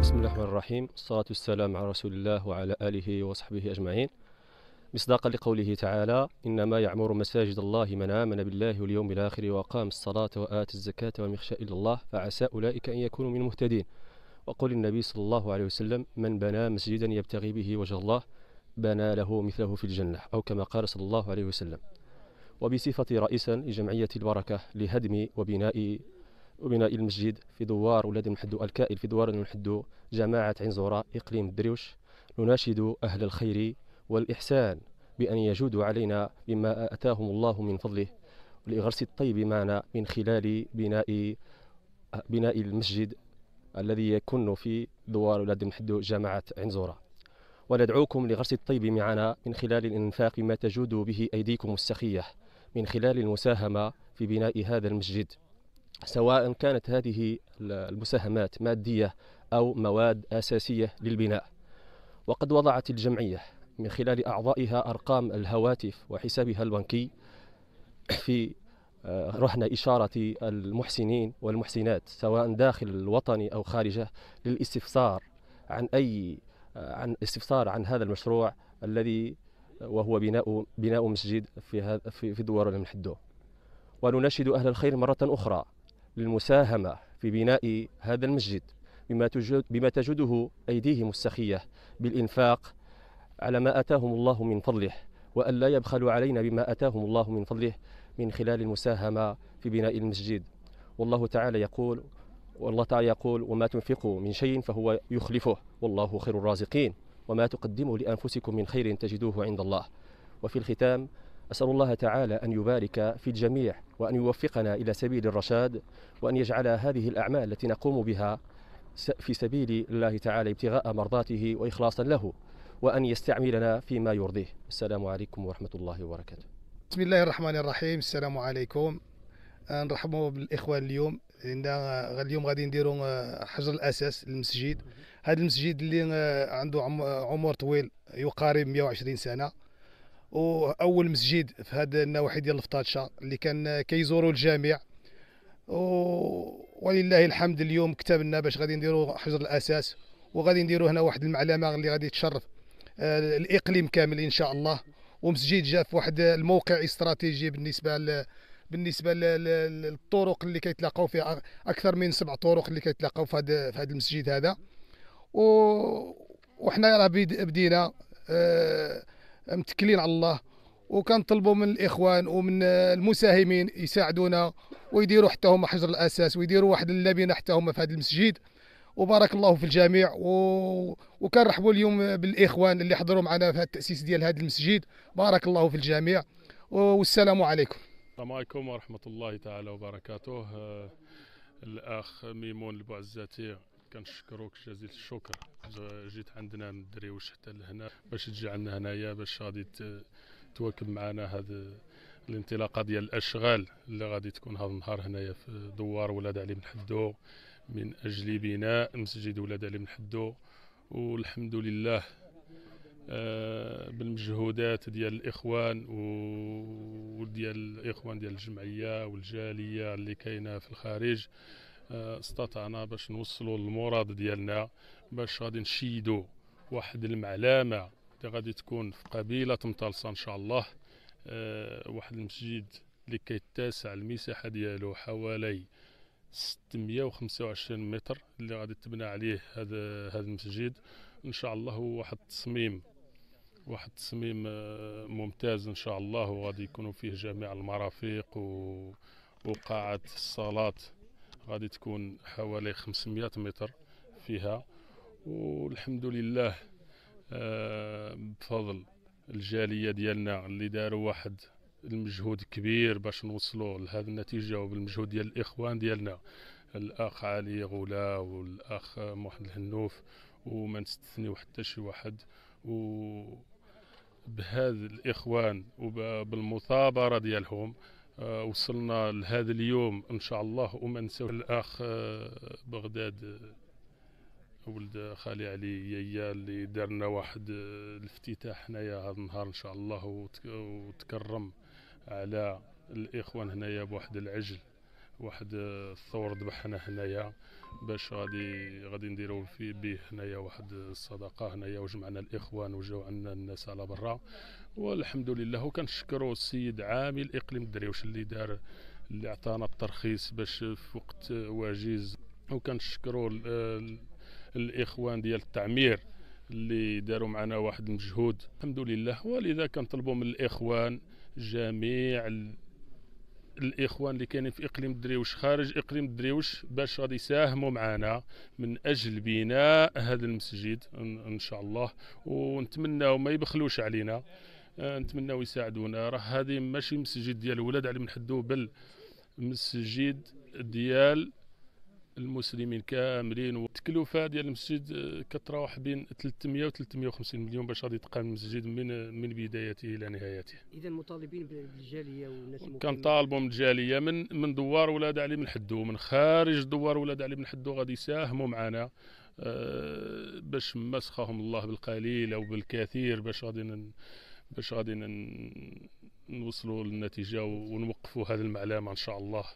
بسم الله الرحمن الرحيم والصلاة والسلام على رسول الله وعلى آله وصحبه أجمعين مصداقا لقوله تعالى إنما يعمر مساجد الله من آمن بالله واليوم الآخر وأقام الصلاة وآت الزكاة ومن يخشى إلا الله فعسى أولئك أن يكونوا من المهتدين وقل النبي صلى الله عليه وسلم من بنى مسجدا يبتغي به وجه الله بنى له مثله في الجنة أو كما قال صلى الله عليه وسلم وبصفتي رئيسا لجمعية البركة لهدم وبناء وبناء المسجد في دوار ولاد المحدو الكائل في دوار المحدو جماعة عنزورة إقليم دريوش نناشد أهل الخير والإحسان بأن يجودوا علينا بما آتاهم الله من فضله لغرس الطيب معنا من خلال بناء بناء المسجد الذي يكون في دوار ولاد المحدو جماعه عنزورة وندعوكم لغرس الطيب معنا من خلال الإنفاق ما تجود به أيديكم السخية من خلال المساهمة في بناء هذا المسجد سواء كانت هذه المساهمات مادية أو مواد أساسية للبناء وقد وضعت الجمعية من خلال أعضائها أرقام الهواتف وحسابها البنكي في آه، رهن إشارة المحسنين والمحسنات سواء داخل الوطن أو خارجه للاستفسار عن أي آه، عن استفسار عن هذا المشروع الذي وهو بناء بناء مسجد في هذا في دوار المحدو ونناشد اهل الخير مره اخرى للمساهمه في بناء هذا المسجد بما تجد بما تجده ايديهم السخيه بالانفاق على ما اتاهم الله من فضله والا يبخلوا علينا بما اتاهم الله من فضله من خلال المساهمه في بناء المسجد والله تعالى يقول والله تعالى يقول وما تنفقوا من شيء فهو يخلفه والله خير الرازقين وما تقدموا لأنفسكم من خير تجدوه عند الله وفي الختام أسأل الله تعالى أن يبارك في الجميع وأن يوفقنا إلى سبيل الرشاد وأن يجعل هذه الأعمال التي نقوم بها في سبيل الله تعالى ابتغاء مرضاته وإخلاصا له وأن يستعملنا فيما يرضيه السلام عليكم ورحمة الله وبركاته بسم الله الرحمن الرحيم السلام عليكم آه، نرحبوا بالإخوان اليوم اليوم غادي نديروا آه، حجر الأساس للمسجد هذا المسجد اللي آه، عنده آه، عمر طويل يقارب 120 سنه واول مسجد في هذا النواحي ديال الفطاطشه اللي كان آه، كيزوروا الجميع ولله الحمد اليوم كتبنا باش غادي نديروا حجر الاساس وغادي نديروا هنا واحد المعلمه اللي غادي تشرف الاقليم كامل ان شاء الله ومسجد جاء في واحد الموقع استراتيجي بالنسبه ل بالنسبه للطرق اللي كيتلاقاو فيها اكثر من سبع طرق اللي كيتلاقاو في هذا المسجد هذا و... وحنا راه بدينا آه متكلين على الله وكنطلبوا من الاخوان ومن المساهمين يساعدونا ويديروا حتى هما حجر الاساس ويديروا واحد اللبنه حتى هما في هذا المسجد وبارك الله في الجميع و... وكنرحبوا اليوم بالاخوان اللي حضروا معنا في هذا التاسيس ديال هذا المسجد بارك الله في الجميع والسلام عليكم السلام عليكم ورحمه الله تعالى وبركاته آه، الاخ ميمون البعزاتي كنشكروك جزيل الشكر جيت عندنا من الدريوش حتى لهنا باش تجي عندنا هنايا باش غادي تواكب معنا هذا الانطلاقه ديال الاشغال اللي غادي تكون هذا النهار هنايا في دوار ولاد علي بن حدو من اجل بناء مسجد ولاد علي بن حدو والحمد لله آه، بالمجهودات ديال الاخوان وديال الاخوان ديال الجمعيه والجاليه اللي كاينه في الخارج استطعنا باش نوصلوا للمراد ديالنا باش غادي نشيدوا واحد المعلمه اللي غادي تكون في قبيله مطلسه ان شاء الله آه، واحد المسجد اللي كيتسع المساحه ديالو حوالي 625 متر اللي غادي تبنى عليه هذا هذا المسجد ان شاء الله هو واحد التصميم واحد التصميم آه، ممتاز ان شاء الله وغادي يكونوا فيه جميع المرافق و وقاعة الصلاة غادي تكون حوالي 500 متر فيها والحمد لله آه، بفضل الجاليه ديالنا اللي داروا واحد المجهود كبير باش نوصلوا لهذه النتيجه وبالمجهود ديال الاخوان ديالنا الاخ علي غولا والاخ محمد الهنوف وما نستثنيو حتى شي واحد و بهذا الاخوان وبالمثابره ديالهم آه، وصلنا لهذا اليوم ان شاء الله وما نساو الاخ آه، بغداد آه، ولد خالي علي يايا اللي دارنا واحد الافتتاح هنايا هذا النهار ان شاء الله وتكرم على الاخوان هنايا بواحد العجل واحد الثور ذبحنا هنايا باش غادي غادي نديرو في به هنايا واحد الصدقه هنايا وجمعنا الاخوان وجاو عندنا الناس على برا والحمد لله وكنشكروا السيد عامل اقليم الدريوش اللي دار اللي عطانا الترخيص باش في وقت وجيز وكنشكروا الاخوان ديال التعمير اللي داروا معنا واحد المجهود الحمد لله ولذا كنطلبوا من الاخوان جميع الاخوان اللي كاينين في اقليم الدريوش خارج اقليم الدريوش باش غادي يساهموا معنا من اجل بناء هذا المسجد ان شاء الله ونتمنى ما يبخلوش علينا آه، نتمناو يساعدونا راه هذه ماشي مسجد ديال ولاد علي بن حدو بل مسجد ديال المسلمين كاملين والتكلفه ديال المسجد آه، كتراوح بين 300 و 350 مليون باش غادي تقام المسجد من آه، من بدايته الى نهايته اذا مطالبين بالجاليه والناس كنطالبوا من الجاليه من من دوار ولاد علي بن حدو من خارج دوار ولاد علي بن حدو غادي يساهموا معنا أه باش مسخهم الله بالقليل او بالكثير باش غادي باش غادي نوصلوا للنتيجه ونوقفوا هذه المعلمه ان شاء الله